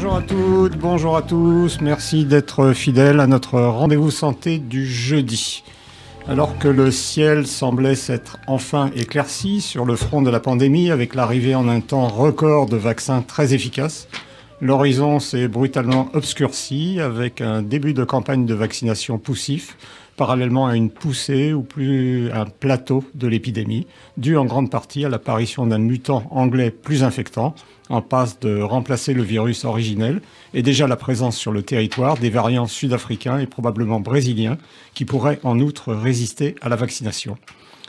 Bonjour à toutes, bonjour à tous. Merci d'être fidèles à notre rendez-vous santé du jeudi. Alors que le ciel semblait s'être enfin éclairci sur le front de la pandémie avec l'arrivée en un temps record de vaccins très efficaces, l'horizon s'est brutalement obscurci avec un début de campagne de vaccination poussif, parallèlement à une poussée ou plus un plateau de l'épidémie, dû en grande partie à l'apparition d'un mutant anglais plus infectant, en passe de remplacer le virus originel et déjà la présence sur le territoire des variants sud-africains et probablement brésiliens qui pourraient en outre résister à la vaccination.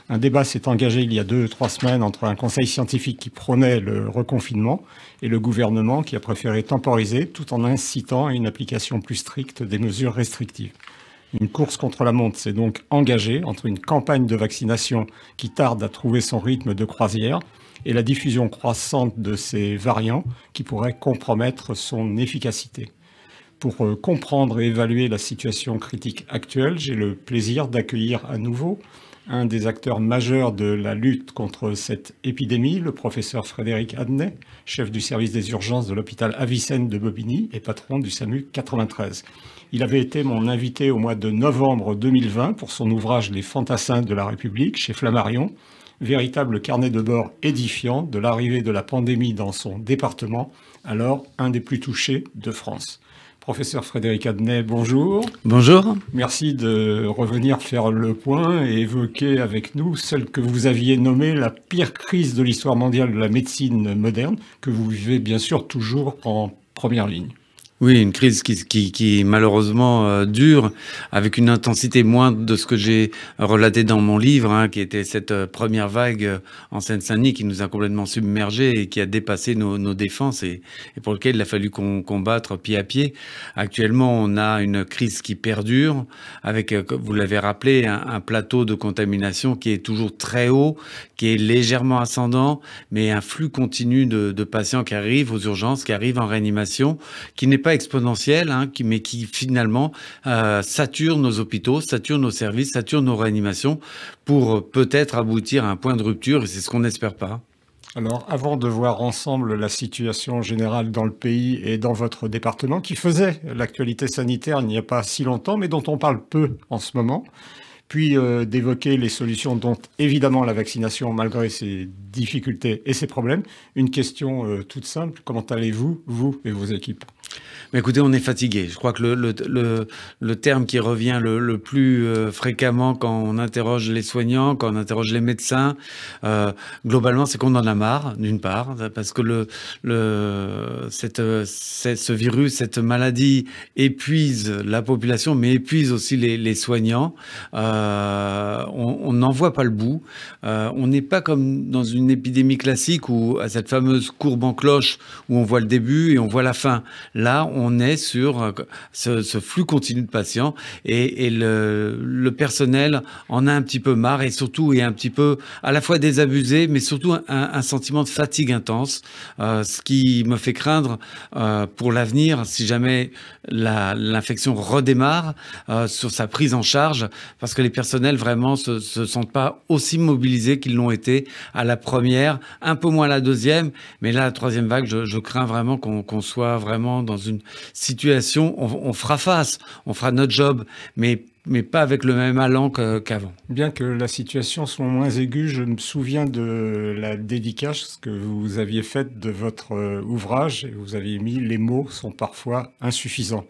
Un débat s'est engagé il y a deux, trois semaines entre un conseil scientifique qui prônait le reconfinement et le gouvernement qui a préféré temporiser tout en incitant à une application plus stricte des mesures restrictives. Une course contre la montre s'est donc engagée entre une campagne de vaccination qui tarde à trouver son rythme de croisière et la diffusion croissante de ces variants qui pourraient compromettre son efficacité. Pour euh, comprendre et évaluer la situation critique actuelle, j'ai le plaisir d'accueillir à nouveau un des acteurs majeurs de la lutte contre cette épidémie, le professeur Frédéric Adnet, chef du service des urgences de l'hôpital Avicenne de Bobigny et patron du SAMU 93. Il avait été mon invité au mois de novembre 2020 pour son ouvrage Les fantassins de la République chez Flammarion, véritable carnet de bord édifiant de l'arrivée de la pandémie dans son département, alors un des plus touchés de France. Professeur Frédéric Adnet, bonjour. Bonjour. Merci de revenir faire le point et évoquer avec nous celle que vous aviez nommée la pire crise de l'histoire mondiale de la médecine moderne, que vous vivez bien sûr toujours en première ligne. Oui, une crise qui, qui, qui malheureusement euh, dure, avec une intensité moindre de ce que j'ai relaté dans mon livre, hein, qui était cette euh, première vague euh, en Seine-Saint-Denis qui nous a complètement submergés et qui a dépassé nos, nos défenses et, pour lequel il a fallu qu'on combattre pied à pied. Actuellement, on a une crise qui perdure, avec, vous l'avez rappelé, un, plateau de contamination qui est toujours très haut, qui est légèrement ascendant, mais un flux continu de, de patients qui arrivent aux urgences, qui arrivent en réanimation, qui n'est pas exponentielle, hein, mais qui finalement euh, sature nos hôpitaux, sature nos services, sature nos réanimations pour euh, peut-être aboutir à un point de rupture et c'est ce qu'on n'espère pas. Alors, avant de voir ensemble la situation générale dans le pays et dans votre département, qui faisait l'actualité sanitaire il n'y a pas si longtemps, mais dont on parle peu en ce moment, puis euh, d'évoquer les solutions dont évidemment la vaccination, malgré ses difficultés et ses problèmes, une question euh, toute simple, comment allez-vous, vous et vos équipes mais écoutez, on est fatigué. Je crois que le, le, le, terme qui revient le, plus euh, fréquemment quand on interroge les soignants, quand on interroge les médecins, euh, globalement, c'est qu'on en a marre, d'une part, parce que le, le, cette, ce virus, cette maladie épuise la population, mais épuise aussi les, les soignants. Euh, on n'en voit pas le bout. on n'est pas comme dans une épidémie classique où, à cette fameuse courbe en cloche où on voit le début et on voit la fin. Là, on est sur euh, ce, flux continu de patients et, le, personnel en a un petit peu marre et surtout est un petit peu à la fois désabusé, mais surtout un, sentiment de fatigue intense, euh, ce qui me fait craindre euh, pour l'avenir si jamais l'infection redémarre sur sa prise en charge, parce que les personnels vraiment se, se sentent pas aussi mobilisés qu'ils l'ont été à la première, un peu moins à la deuxième, mais là, la troisième vague, je, crains vraiment qu'on soit vraiment dans une situation, on, fera face, on fera notre job, mais mais pas avec le même allant qu'avant. Bien que la situation soit moins aiguë, je me souviens de la dédicace que vous aviez faite de votre euh, ouvrage et vous aviez mis les mots sont parfois insuffisants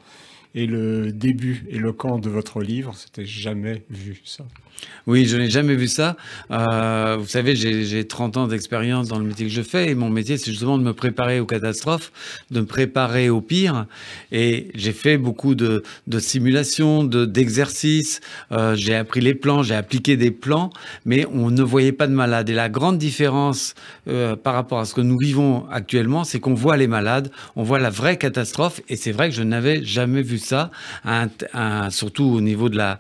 et le début et le camp de votre livre. C'était jamais vu ça. Oui, je n'ai jamais vu ça. Euh, vous savez, j'ai 30 ans d'expérience dans le métier que je fais et mon métier, c'est justement de me préparer aux catastrophes, de me préparer au pire. Et j'ai fait beaucoup de, simulations, d'exercices. De, euh, j'ai appris les plans, j'ai appliqué des plans, mais on ne voyait pas de malades. Et la grande différence euh, par rapport à ce que nous vivons actuellement, c'est qu'on voit les malades, on voit la vraie catastrophe. Et c'est vrai que je n'avais jamais vu ça, surtout au niveau de la,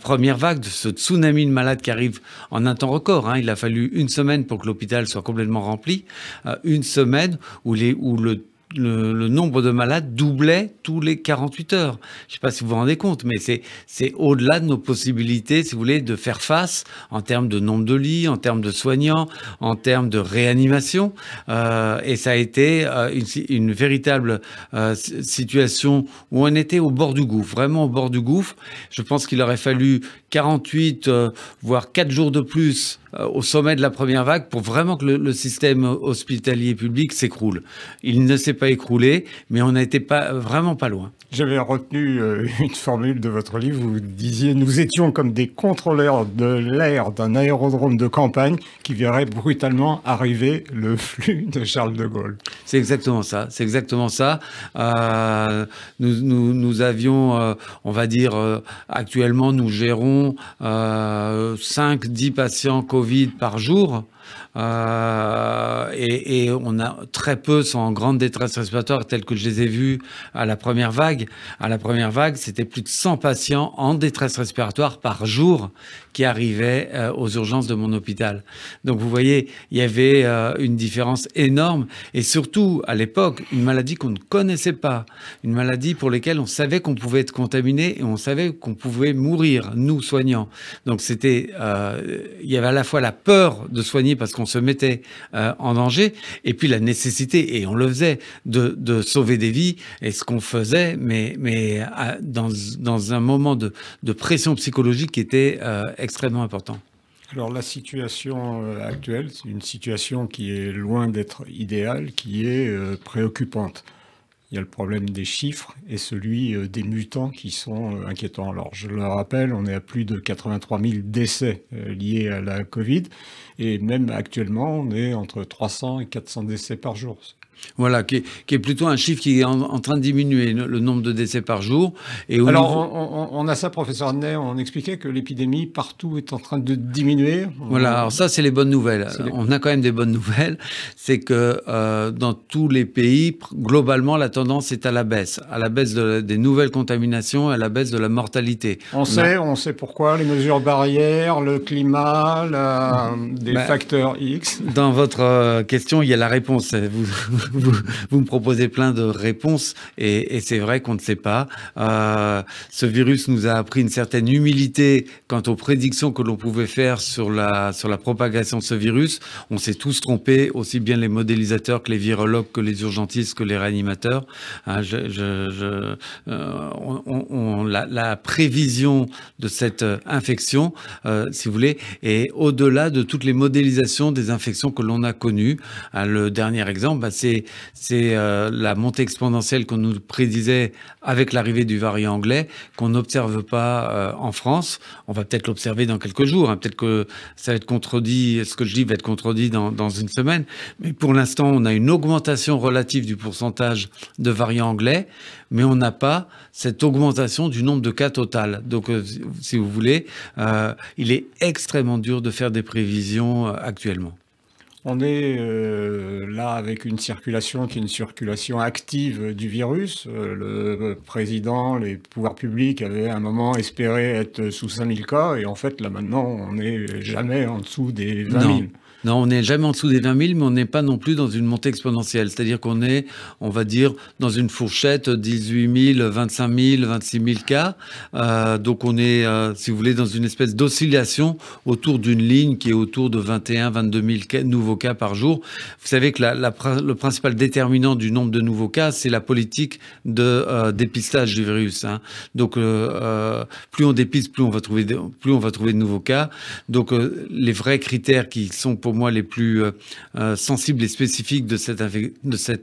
première vague, de ce tsunami de malades qui arrive en un temps record. Hein. Il a fallu une semaine pour que l'hôpital soit complètement rempli, euh, une semaine où, les, où le le, nombre de malades doublait tous les 48 heures. Je ne sais pas si vous vous rendez compte, mais c'est au-delà de nos possibilités, si vous voulez, de faire face en termes de nombre de lits, en termes de soignants, en termes de réanimation. Euh, et ça a été euh, une, véritable euh, situation où on était au bord du gouffre, vraiment au bord du gouffre. Je pense qu'il aurait fallu 48, voire 4 jours de plus au sommet de la première vague pour vraiment que le, système hospitalier public s'écroule. Il ne s'est pas écroulé, mais on n'était pas vraiment pas loin. J'avais retenu euh, une formule de votre livre. Vous disiez nous étions comme des contrôleurs de l'air d'un aérodrome de campagne qui verrait brutalement arriver le flux de Charles de Gaulle. C'est exactement ça. C'est exactement ça. Euh, nous, nous, avions, euh, on va dire, actuellement, nous gérons 5-10 patients Covid par jour, euh, et, on a très peu sont en grande détresse respiratoire, telles que je les ai vus à la première vague. À la première vague, c'était plus de 100 patients en détresse respiratoire par jour qui arrivaient euh, aux urgences de mon hôpital. Donc vous voyez, il y avait euh, une différence énorme et surtout à l'époque, une maladie qu'on ne connaissait pas, une maladie pour laquelle on savait qu'on pouvait être contaminé et on savait qu'on pouvait mourir, nous soignants. Donc c'était, il y avait à la fois la peur de soigner parce qu'on se mettait euh, en danger, et puis la nécessité, et on le faisait, de, sauver des vies, et ce qu'on faisait, mais, mais dans, dans, un moment de, de, pression psychologique qui était euh, extrêmement important. Alors la situation euh, actuelle, c'est une situation qui est loin d'être idéale, qui est préoccupante. Il y a le problème des chiffres et celui euh, des mutants qui sont euh, inquiétants. Alors, je le rappelle, on est à plus de 83 000 décès euh, liés à la Covid et même actuellement, on est entre 300 et 400 décès par jour. Voilà, qui est, plutôt un chiffre qui est en, train de diminuer, le nombre de décès par jour. Alors, on, a ça, professeur Adnet, on expliquait que l'épidémie partout est en train de diminuer. Voilà, alors ça, c'est les bonnes nouvelles. On a quand même des bonnes nouvelles. C'est que euh, dans tous les pays, globalement, la tendance est à la baisse. À la baisse des nouvelles contaminations, à la baisse de la mortalité. On, sait, on sait pourquoi, les mesures barrières, le climat, les bah, des facteurs X. Dans votre euh, question, il y a la réponse. Vous, vous, me proposez plein de réponses et, c'est vrai qu'on ne sait pas. Euh, ce virus nous a appris une certaine humilité quant aux prédictions que l'on pouvait faire sur la, sur la propagation de ce virus. On s'est tous trompés, aussi bien les modélisateurs que les virologues, que les urgentistes, que les réanimateurs. Hein, euh, on, la, prévision de cette euh, infection, si vous voulez, est au-delà de toutes les modélisations des infections que l'on a connues. Hein, le dernier exemple, bah, c'est c'est euh, la montée exponentielle qu'on nous prédisait avec l'arrivée du variant anglais, qu'on n'observe pas euh, en France. On va peut-être l'observer dans quelques jours. Hein. Peut-être que ça va être contredit, ce que je dis va être contredit dans, une semaine. Mais pour l'instant, on a une augmentation relative du pourcentage de variants anglais, mais on n'a pas cette augmentation du nombre de cas total. Donc, euh, si vous voulez, il est extrêmement dur de faire des prévisions actuellement. On est euh, là avec une circulation qui est une circulation active du virus. Euh, le président, les pouvoirs publics avaient à un moment espéré être sous 5000 cas et en fait là maintenant on n'est jamais en dessous des 20 000. Non, on n'est jamais en dessous des 20 000, mais on n'est pas non plus dans une montée exponentielle. C'est-à-dire qu'on est, on va dire, dans une fourchette 18 000, 25 000, 26 000 cas. Euh, donc on est, euh, si vous voulez, dans une espèce d'oscillation autour d'une ligne qui est autour de 21 22 000 nouveaux cas par jour. Vous savez que le principal déterminant du nombre de nouveaux cas, c'est la politique de euh, dépistage du virus. Hein. Donc plus on dépiste, plus on va trouver, plus on va trouver de nouveaux cas. Donc les vrais critères qui sont pour moi les plus euh, euh, sensibles et spécifiques de cette,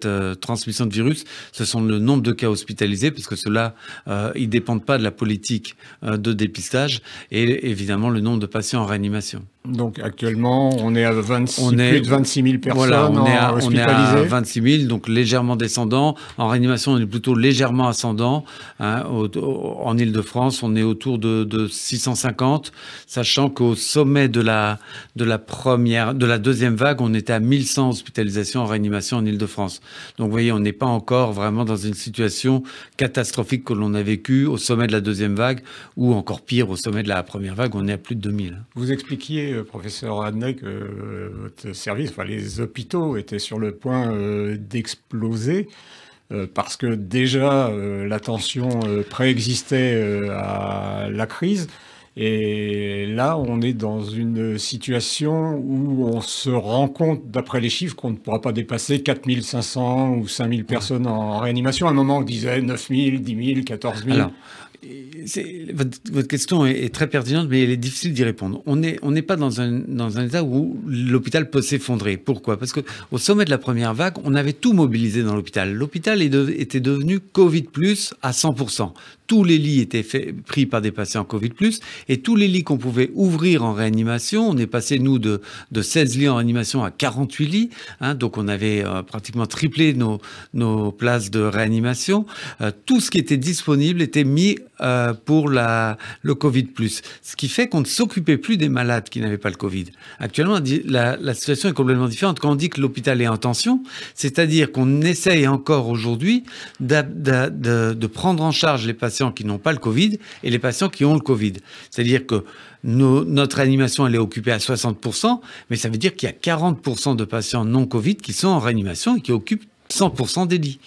euh, transmission de virus, ce sont le nombre de cas hospitalisés, parce que cela, ne dépendent pas de la politique de dépistage, et évidemment le nombre de patients en réanimation. Donc actuellement, on est à 26, on est, plus de 26 000 personnes voilà, on est à, 26 000, donc légèrement descendant. En réanimation, on est plutôt légèrement ascendant. Hein, en Ile-de-France, on est autour de, 650, sachant qu'au sommet de la, de, la première, de la deuxième vague, on était à 1100 hospitalisations en réanimation en Ile-de-France. Donc vous voyez, on n'est pas encore vraiment dans une situation catastrophique que l'on a vécue au sommet de la deuxième vague, ou encore pire, au sommet de la première vague, on est à plus de 2000. Vous expliquiez euh, professeur Adnet, que euh, votre service, les hôpitaux étaient sur le point euh, d'exploser parce que déjà la tension préexistait à la crise. Et là, on est dans une situation où on se rend compte, d'après les chiffres, qu'on ne pourra pas dépasser 4500 ou 5000 personnes en réanimation. À un moment, on disait 9000, 10 000, 14 000 votre, votre, question est, très pertinente, mais elle est difficile d'y répondre. On n'est pas dans un, état où l'hôpital peut s'effondrer. Pourquoi Parce qu'au sommet de la première vague, on avait tout mobilisé dans l'hôpital. L'hôpital était devenu Covid plus à 100% tous les lits étaient pris par des patients Covid, et tous les lits qu'on pouvait ouvrir en réanimation, on est passé, nous, de, 16 lits en réanimation à 48 lits. Hein, donc, on avait euh, pratiquement triplé nos, nos places de réanimation. Euh, tout ce qui était disponible était mis euh, pour la, le Covid, ce qui fait qu'on ne s'occupait plus des malades qui n'avaient pas le Covid. Actuellement, la situation est complètement différente. Quand on dit que l'hôpital est en tension, c'est-à-dire qu'on essaye encore aujourd'hui de prendre en charge les patients qui n'ont pas le Covid et les patients qui ont le Covid. C'est-à-dire que notre réanimation, elle est occupée à 60%, mais ça veut dire qu'il y a 40% de patients non Covid qui sont en réanimation et qui occupent 100% des lits.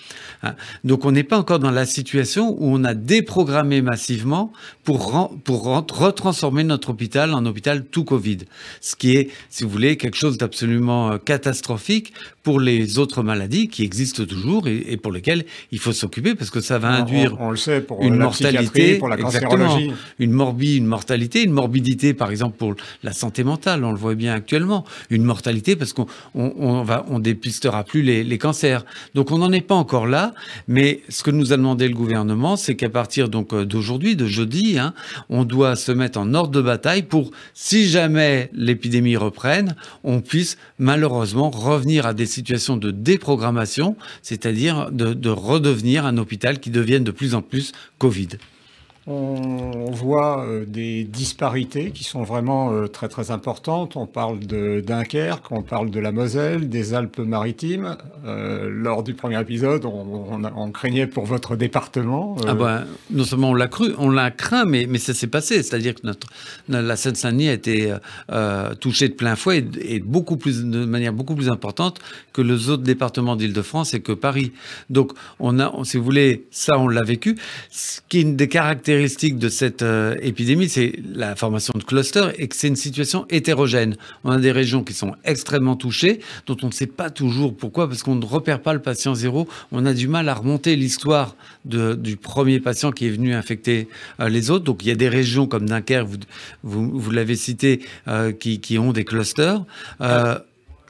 Hein. Donc on n'est pas encore dans la situation où on a déprogrammé massivement pour, pour retransformer notre hôpital en hôpital tout Covid. Ce qui est, si vous voulez, quelque chose d'absolument euh, catastrophique pour les autres maladies qui existent toujours et, pour lesquelles il faut s'occuper parce que ça va induire on, le sait, pour une mortalité, pour la exactement, une une mortalité, une morbidité par exemple pour la santé mentale, on le voit bien actuellement, une mortalité parce qu'on on, va on dépistera plus les cancers. Donc on n'en est pas encore là. Mais ce que nous a demandé le gouvernement, c'est qu'à partir donc euh, d'aujourd'hui, de jeudi, hein, on doit se mettre en ordre de bataille pour, si jamais l'épidémie reprenne, on puisse malheureusement revenir à des situations de déprogrammation, c'est-à-dire de, de redevenir un hôpital qui devienne de plus en plus Covid on voit euh, des disparités qui sont vraiment euh, très très importantes. On parle de Dunkerque, on parle de la Moselle, des Alpes-Maritimes. Euh, lors du premier épisode, on, craignait pour votre département. Ah bah, non seulement on l'a cru, on l'a craint, mais, ça s'est passé. C'est-à-dire que notre, la Seine-Saint-Denis a été touchée de plein fouet et, beaucoup plus, de manière beaucoup plus importante que les autres départements d'Île-de-France et que Paris. Donc, si vous voulez, ça on l'a vécu. Ce qui est des caractéristiques caractéristique de cette euh, épidémie, c'est la formation de clusters et que c'est une situation hétérogène. On a des régions qui sont extrêmement touchées, dont on ne sait pas toujours pourquoi, parce qu'on ne repère pas le patient zéro. On a du mal à remonter l'histoire du premier patient qui est venu infecter euh, les autres. Donc il y a des régions comme Dunkerque, vous, vous, l'avez cité, euh, qui, ont des clusters.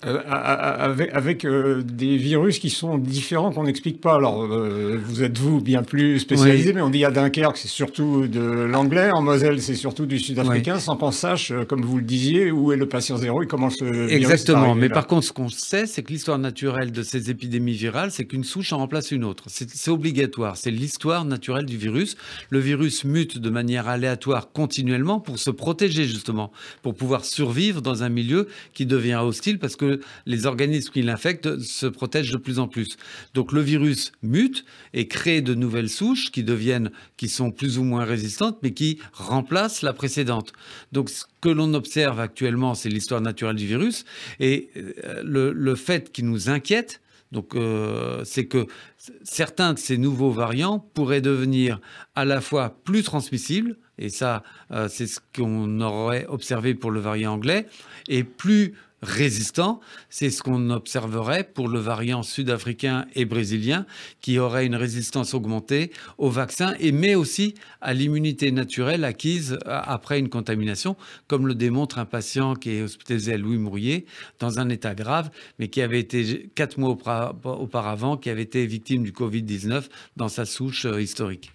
Euh, avec, avec euh, des virus qui sont différents qu'on n'explique pas. Alors, euh, vous êtes vous bien plus spécialisé, mais on dit à Dunkerque, c'est surtout de l'anglais, en Moselle, c'est surtout du sud-africain, sans qu'on sache, comme vous le disiez, où est le patient zéro et comment ce Exactement, mais par contre, ce qu'on sait, c'est que l'histoire naturelle de ces épidémies virales, c'est qu'une souche en remplace une autre. C'est obligatoire, c'est l'histoire naturelle du virus. Le virus mute de manière aléatoire continuellement pour se protéger, justement, pour pouvoir survivre dans un milieu qui devient hostile, parce que les organismes qui l'infectent se protègent de plus en plus. Donc le virus mute et crée de nouvelles souches qui deviennent, qui sont plus ou moins résistantes, mais qui remplacent la précédente. Donc ce que l'on observe actuellement, c'est l'histoire naturelle du virus et euh, le, fait qui nous inquiète, donc, euh, c'est que certains de ces nouveaux variants pourraient devenir à la fois plus transmissibles, et ça, euh, c'est ce qu'on aurait observé pour le variant anglais, et plus Résistant, C'est ce qu'on observerait pour le variant sud-africain et brésilien qui aurait une résistance augmentée au vaccin et mais aussi à l'immunité naturelle acquise euh, après une contamination, comme le démontre un patient qui est hospitalisé à Louis Mourier dans un état grave, mais qui avait été quatre mois auparavant, qui avait été victime du Covid-19 dans sa souche euh, historique.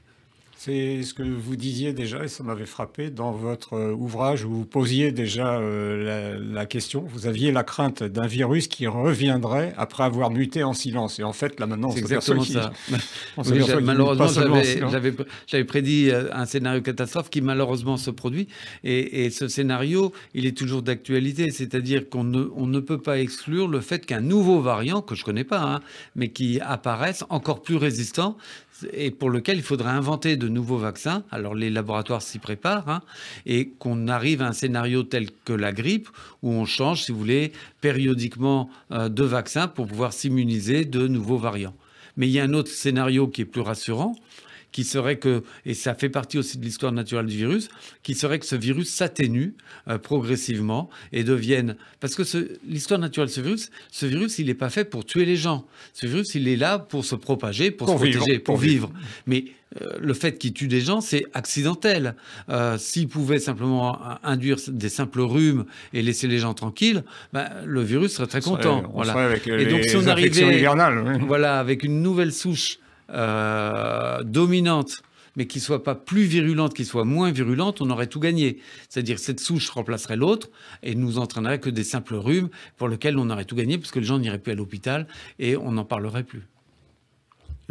C'est ce que vous disiez déjà, et ça m'avait frappé, dans votre euh, ouvrage où vous posiez déjà euh, la, question, vous aviez la crainte d'un virus qui reviendrait après avoir muté en silence. Et en fait, là maintenant, c'est exactement ça. malheureusement, j'avais prédit euh, un scénario catastrophe qui malheureusement se produit. Et, ce scénario, il est toujours d'actualité, c'est-à-dire qu'on ne, on ne peut pas exclure le fait qu'un nouveau variant, que je ne connais pas, hein, mais qui apparaisse encore plus résistant, et pour lequel il faudrait inventer de nouveaux vaccins. Alors les laboratoires s'y préparent hein, et qu'on arrive à un scénario tel que la grippe où on change, si vous voulez, périodiquement euh, de vaccins pour pouvoir s'immuniser de nouveaux variants. Mais il y a un autre scénario qui est plus rassurant, qui serait que, et ça fait partie aussi de l'histoire naturelle du virus, qui serait que ce virus s'atténue euh, progressivement et devienne... Parce que l'histoire naturelle de ce virus, ce virus, il n'est pas fait pour tuer les gens. Ce virus, il est là pour se propager, pour, se protéger, pour, vivre. Mais euh, le fait qu'il tue des gens, c'est accidentel. Euh, s'il pouvait simplement induire des simples rhumes et laisser les gens tranquilles, ben, le virus serait très content. voilà. et donc, si on arrivait, voilà, avec une nouvelle souche euh, dominante mais qui soit pas plus virulente, qui soit moins virulente, on aurait tout gagné. C'est-à-dire cette souche remplacerait l'autre et nous entraînerait que des simples rhumes pour lesquels on aurait tout gagné puisque les gens n'iraient plus à l'hôpital et on n'en parlerait plus.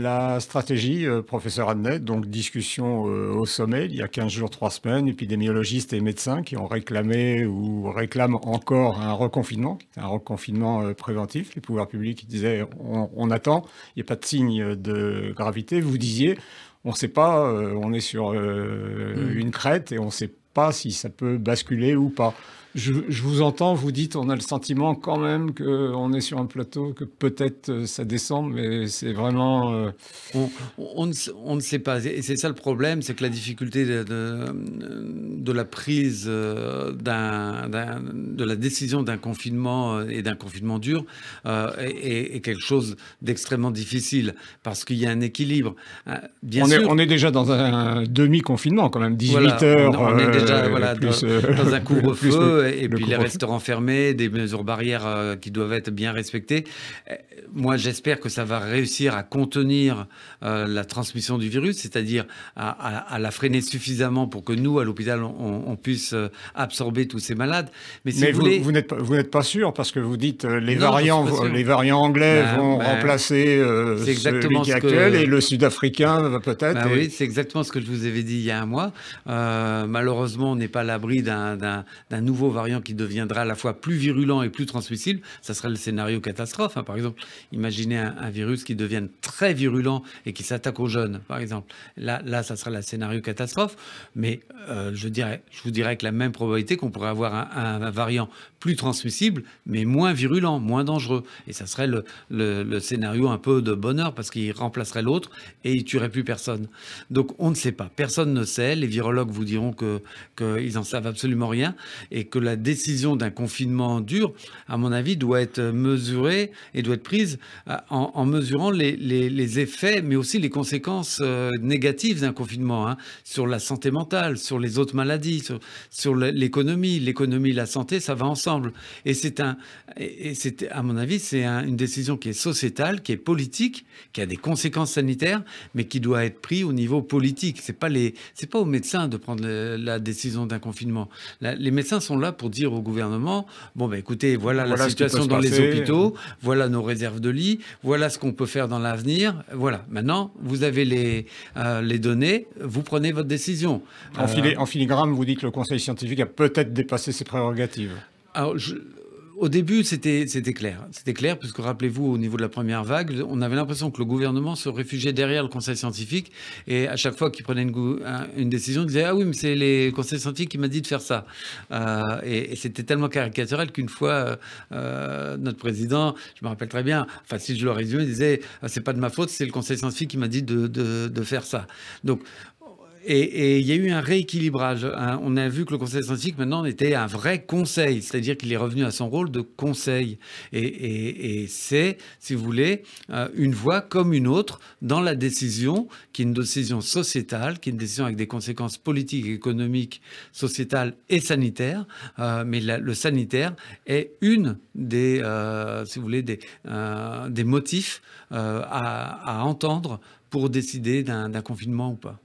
La stratégie, euh, professeur Adnet, donc discussion euh, au sommet il y a 15 jours, 3 semaines, épidémiologistes et médecins qui ont réclamé ou réclament encore un reconfinement, un reconfinement euh, préventif. Les pouvoirs publics disaient on, attend, il n'y a pas de signe de gravité. Vous disiez on ne sait pas, on est sur mm. une crête et on ne sait pas si ça peut basculer ou pas je, vous entends, vous dites, on a le sentiment quand même qu'on est sur un plateau, que peut-être euh, ça descend, mais c'est vraiment... Euh, on, ne, sait pas. Et c'est ça le problème, c'est que la difficulté de, de, la prise euh, de la décision d'un confinement et d'un confinement dur est, quelque chose d'extrêmement difficile, parce qu'il y a un équilibre. Bien on, sûr, est, on est déjà dans un demi-confinement quand même, 18 heures. On, est déjà dans, un couvre-feu et puis les restaurants fermés, des mesures barrières euh, qui doivent être bien respectées. Euh, moi, j'espère que ça va réussir à contenir euh, la transmission du virus, c'est-à-dire à, la freiner suffisamment pour que nous, à l'hôpital, on, puisse absorber tous ces malades. Mais, vous, n'êtes vous n'êtes pas sûr parce que vous dites les variants, les variants anglais ben, vont ben, remplacer euh, qui exactement actuel et le Sud-Africain va peut-être. Ben oui, c'est exactement ce que je vous avais dit il y a un mois. malheureusement, on n'est pas à l'abri d'un nouveau variant qui deviendra à la fois plus virulent et plus transmissible, ça serait le scénario catastrophe. Hein, par exemple, imaginez un, virus qui devienne très virulent et qui s'attaque aux jeunes, par exemple. Là, là ça serait le scénario catastrophe. Mais euh, je, dirais, je vous dirais que la même probabilité qu'on pourrait avoir un, variant plus transmissible, mais moins virulent, moins dangereux. Et ça serait le, scénario un peu de bonheur parce qu'il remplacerait l'autre et il tuerait plus personne. Donc on ne sait pas. Personne ne sait. Les virologues vous diront qu'ils que n'en savent absolument rien et que la décision d'un confinement dur, à mon avis, doit être mesurée et doit être prise euh, en, mesurant les, effets, mais aussi les conséquences euh, négatives d'un confinement hein, sur la santé mentale, sur les autres maladies, sur, l'économie. L'économie la santé, ça va ensemble. Et c'est un, et c'est, à mon avis, c'est une décision qui est sociétale, qui est politique, qui a des conséquences sanitaires, mais qui doit être prise au niveau politique. C'est pas les, c'est pas aux médecins de prendre la, décision d'un confinement. les médecins sont là pour dire au gouvernement bon, ben écoutez, voilà, la situation dans les hôpitaux, voilà nos réserves de lits, voilà ce qu'on peut faire dans l'avenir. Voilà. Maintenant, vous avez les, euh, les données, vous prenez votre décision. Euh, en, filigrane, vous dites que le Conseil scientifique a peut-être dépassé ses prérogatives. je, au début, c'était clair. C'était clair, puisque rappelez-vous, au niveau de la première vague, on avait l'impression que le gouvernement se réfugiait derrière le conseil scientifique. Et à chaque fois qu'il prenait une, décision, il disait Ah oui, mais c'est le Conseil scientifique qui m'a dit de faire ça. Euh, et, c'était tellement caricatural qu'une fois, euh, euh, notre président, je me rappelle très bien, enfin, si je le résume, il disait ah, C'est pas de ma faute, c'est le conseil scientifique qui m'a dit de, faire ça. Donc, et il y a eu un rééquilibrage. Hein. On a vu que le conseil scientifique maintenant était un vrai conseil, c'est-à-dire qu'il est revenu à son rôle de conseil. Et, c'est, si vous voulez, euh, une voix comme une autre dans la décision, qui est une décision sociétale, qui est une décision avec des conséquences politiques, économiques, sociétales et sanitaires. Euh, mais le sanitaire est une des, euh, si vous voulez, des, motifs à entendre pour décider d'un confinement ou pas.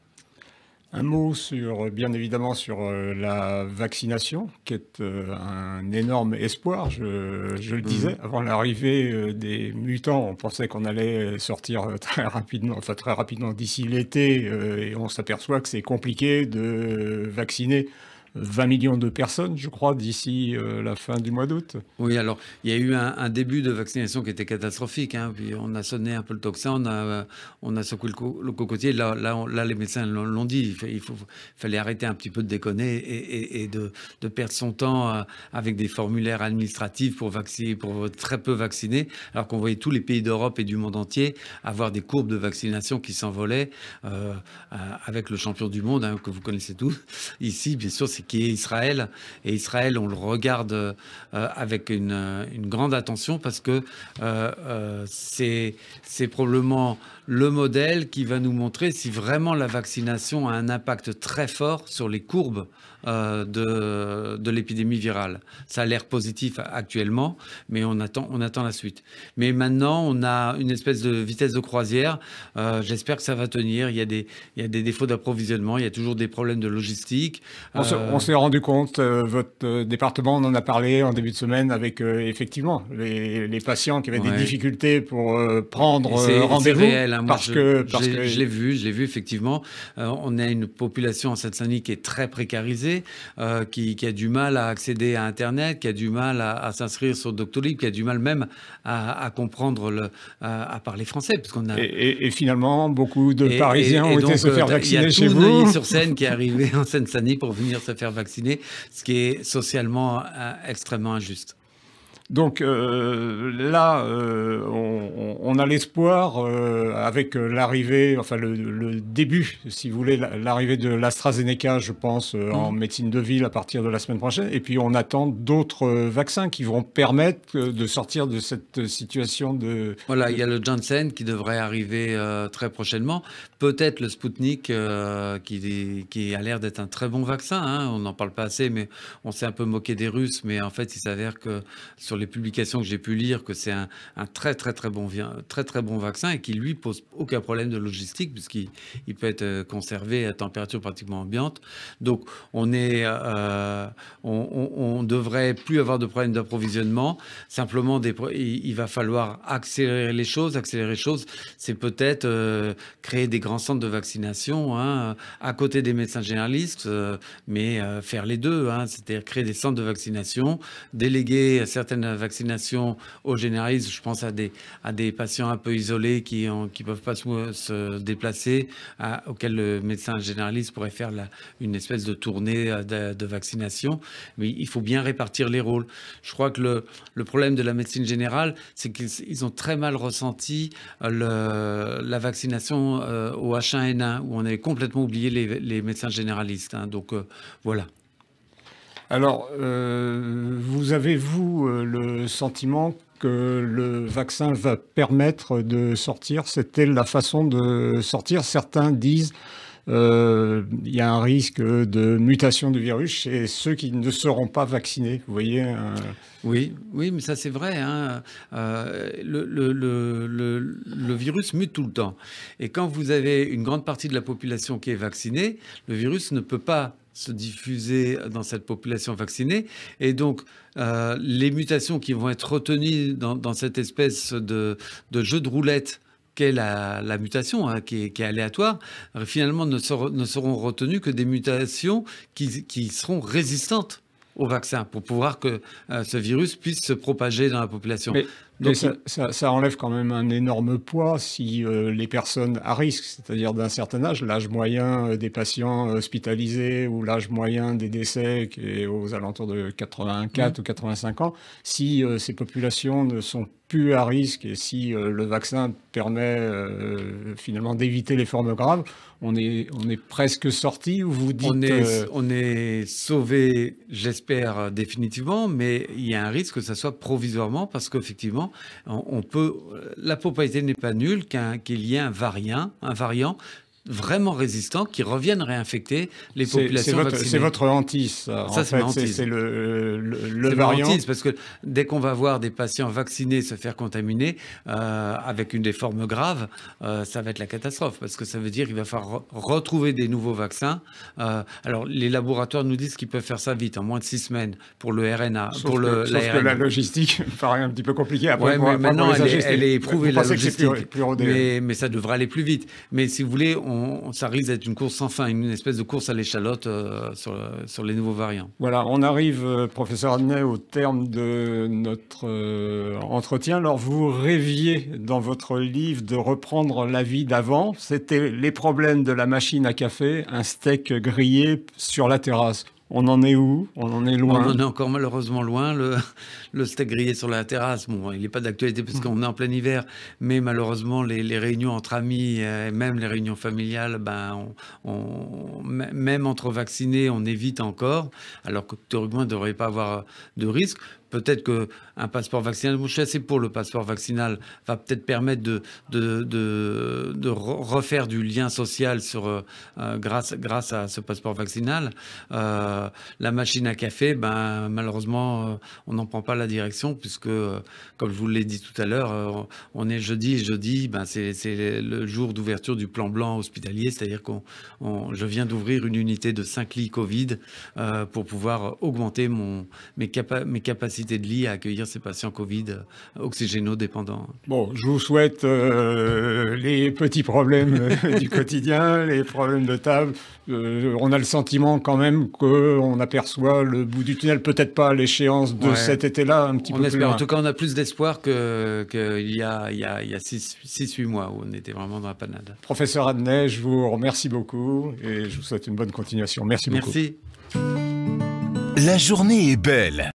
Un mot sur, bien évidemment, sur euh, la vaccination, qui est euh, un énorme espoir. Je, je le disais, mm-hmm. avant l'arrivée euh, des mutants, on pensait qu'on allait sortir très rapidement, enfin très rapidement d'ici l'été, et on s'aperçoit que c'est compliqué de vacciner 20 millions de personnes, je crois, d'ici euh, la fin du mois d'août. Oui, alors il y a eu un, début de vaccination qui était catastrophique. Hein. puis on a sonné un peu le toxin, on a, euh, on a secoué le, cocotier. Là, là, les médecins l'ont dit. Il, faut, fallait arrêter un petit peu de déconner et, de, perdre son temps euh, avec des formulaires administratifs pour vacciner, pour très peu vacciner, alors qu'on voyait tous les pays d'Europe et du monde entier avoir des courbes de vaccination qui s'envolaient avec le champion du monde hein, que vous connaissez tous. Ici, bien sûr, c'est qui est Israël. Et Israël, on le regarde euh, avec une, euh, une, grande attention parce que euh, c'est probablement le modèle qui va nous montrer si vraiment la vaccination a un impact très fort sur les courbes euh, de, de l'épidémie virale. Ça a l'air positif actuellement, mais on attend, on attend la suite. Mais maintenant, on a une espèce de vitesse de croisière. Euh, j'espère que ça va tenir. Il y a des, il y a des défauts d'approvisionnement, il y a toujours des problèmes de logistique. On euh, s'est rendu compte, votre département, on en a parlé en début de semaine avec effectivement les, les, patients qui avaient des difficultés pour prendre rendez-vous. Hein. parce, que, parce que je l'ai vu, je l'ai vu effectivement. on a une population en Seine-Saint-Denis qui est très précarisée euh, qui, a du mal à accéder à Internet, qui a du mal à, s'inscrire sur Doctolib, qui a du mal même à, comprendre, le, à, parler français. Parce a... Et, finalement, beaucoup de Parisiens ont été se faire vacciner chez vous. Il y a tout sur scène qui est arrivé en Seine-Saint-Denis pour venir se faire vacciner, ce qui est socialement euh, extrêmement injuste. Donc euh, là, euh, on, a l'espoir euh, avec l'arrivée, enfin le, début, si vous voulez, l'arrivée de l'AstraZeneca, je pense, en mm. médecine de ville à partir de la semaine prochaine. Et puis on attend d'autres vaccins qui vont permettre de sortir de cette situation de. Voilà, il y a le Janssen qui devrait arriver très prochainement. Peut-être le Sputnik qui, a l'air d'être un très bon vaccin. Hein. On n'en parle pas assez, mais on s'est un peu moqué des Russes. Mais en fait, il s'avère que les publications que j'ai pu lire que c'est un, très très très bon très très bon vaccin et qui lui pose aucun problème de logistique puisqu'il peut être euh, conservé à température pratiquement ambiante. Donc on est euh, on, devrait plus avoir de problèmes d'approvisionnement. Simplement des, il, va falloir accélérer les choses. Accélérer les choses, c'est peut-être euh, créer des grands centres de vaccination hein, à côté des médecins généralistes, mais faire les deux. Hein. c'est-à-dire créer des centres de vaccination, déléguer certaines vaccination vaccination aux généralistes. Je pense à des, à des patients un peu isolés qui ne qui peuvent pas se, déplacer, auxquels le médecin généraliste pourrait faire une espèce de tournée euh, de, vaccination. Mais il faut bien répartir les rôles. Je crois que le, le problème de la médecine générale, c'est qu'ils ont très mal ressenti euh, la vaccination euh, au H1N1, où on avait complètement oublié les, les médecins généralistes. Hein. donc voilà. Alors, euh, vous avez-vous euh, le sentiment que le vaccin va permettre de sortir C'était la façon de sortir. Certains disent euh, il y a un risque de mutation du virus chez ceux qui ne seront pas vaccinés. Vous voyez Oui, oui, mais ça c'est vrai. Hein. le, le, virus mute tout le temps. Et quand vous avez une grande partie de la population qui est vaccinée, le virus ne peut pas se diffuser dans cette population vaccinée. Et donc, euh, les mutations qui vont être retenues dans, cette espèce de, de, jeu de roulette qu'est la, mutation, hein, qui, est, aléatoire, euh, finalement ne, ne, seront retenues que des mutations qui, qui seront résistantes au vaccin pour pouvoir que euh, ce virus puisse se propager dans la population. Donc, ça, enlève quand même un énorme poids si euh, les personnes à risque, c'est-à-dire d'un certain âge, l'âge moyen euh, des patients euh, hospitalisés ou l'âge moyen des décès qui est aux alentours de 84 mmh. ou 85 ans, si ces populations ne sont pas plus à risque et si euh, le vaccin permet euh, finalement d'éviter les formes graves, on est, on est presque sorti ou vous dites... Euh, on est, sauvé, j'espère, définitivement, mais il y a un risque que ça soit provisoirement parce qu'effectivement, on, peut... La probabilité n'est pas nulle qu'il y ait un variant, un variant vraiment résistants qui reviennent réinfecter les populations vaccinées. C'est votre hantise. Ça, c'est le, le, variant. Hantise, parce que dès qu'on va voir des patients vaccinés se faire contaminer euh, avec une des formes graves, euh, ça va être la catastrophe parce que ça veut dire qu'il va falloir retrouver des nouveaux vaccins. Euh, alors les laboratoires nous disent qu'ils peuvent faire ça vite, en moins de six semaines pour le RNA, pour le. Que, la logistique paraît un petit peu compliquée. Après, ouais, mais, maintenant, elle, est, elle, éprouvée la logistique, mais, hein. mais ça devrait aller plus vite. Mais si vous voulez, on ça risque d'être une course sans fin, une espèce de course à l'échalote euh, sur, les nouveaux variants. Voilà, on arrive, euh, professeur Adnet, au terme de notre euh, entretien. Alors, vous rêviez dans votre livre de reprendre la vie d'avant. C'était les problèmes de la machine à café, un steak grillé sur la terrasse. On en est où On en est loin. On en est encore malheureusement loin. Le, le steak grillé sur la terrasse, bon, il n'est pas d'actualité parce mm. qu'on est en plein hiver, mais malheureusement, les, réunions entre amis, euh, et même les réunions familiales, ben, on, même entre vaccinés, on évite encore, alors que théoriquement, ne devrait pas avoir de risque. Peut-être qu'un passeport vaccinal, moi je suis pour le passeport vaccinal, va peut-être permettre de, refaire du lien social sur, euh, grâce, grâce à ce passeport vaccinal. Euh, la machine à café, ben, malheureusement, euh, on n'en prend pas la direction puisque, comme je vous l'ai dit tout à l'heure, on est jeudi et jeudi, ben, c'est le jour d'ouverture du plan blanc hospitalier, c'est-à-dire qu'on je viens d'ouvrir une unité de 5 lits Covid pour pouvoir augmenter mon, mes capacités de lit à accueillir ces patients Covid euh, oxygéno-dépendants. Bon, je vous souhaite euh, les petits problèmes euh, du quotidien, les problèmes de table. on a le sentiment quand même qu'on aperçoit le bout du tunnel, peut-être pas à l'échéance de cet été-là, un petit peu Plus en tout cas, on a plus d'espoir qu'il y a 6-8 mois où on était vraiment dans la panade. Professeur Adnet, je vous remercie beaucoup et je vous souhaite une bonne continuation. Merci. beaucoup. Merci. La journée est belle.